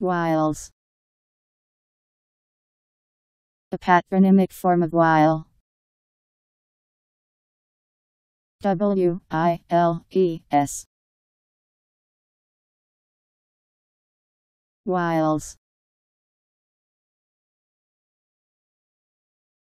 Wiles, A patronymic form of while W I L E S wiles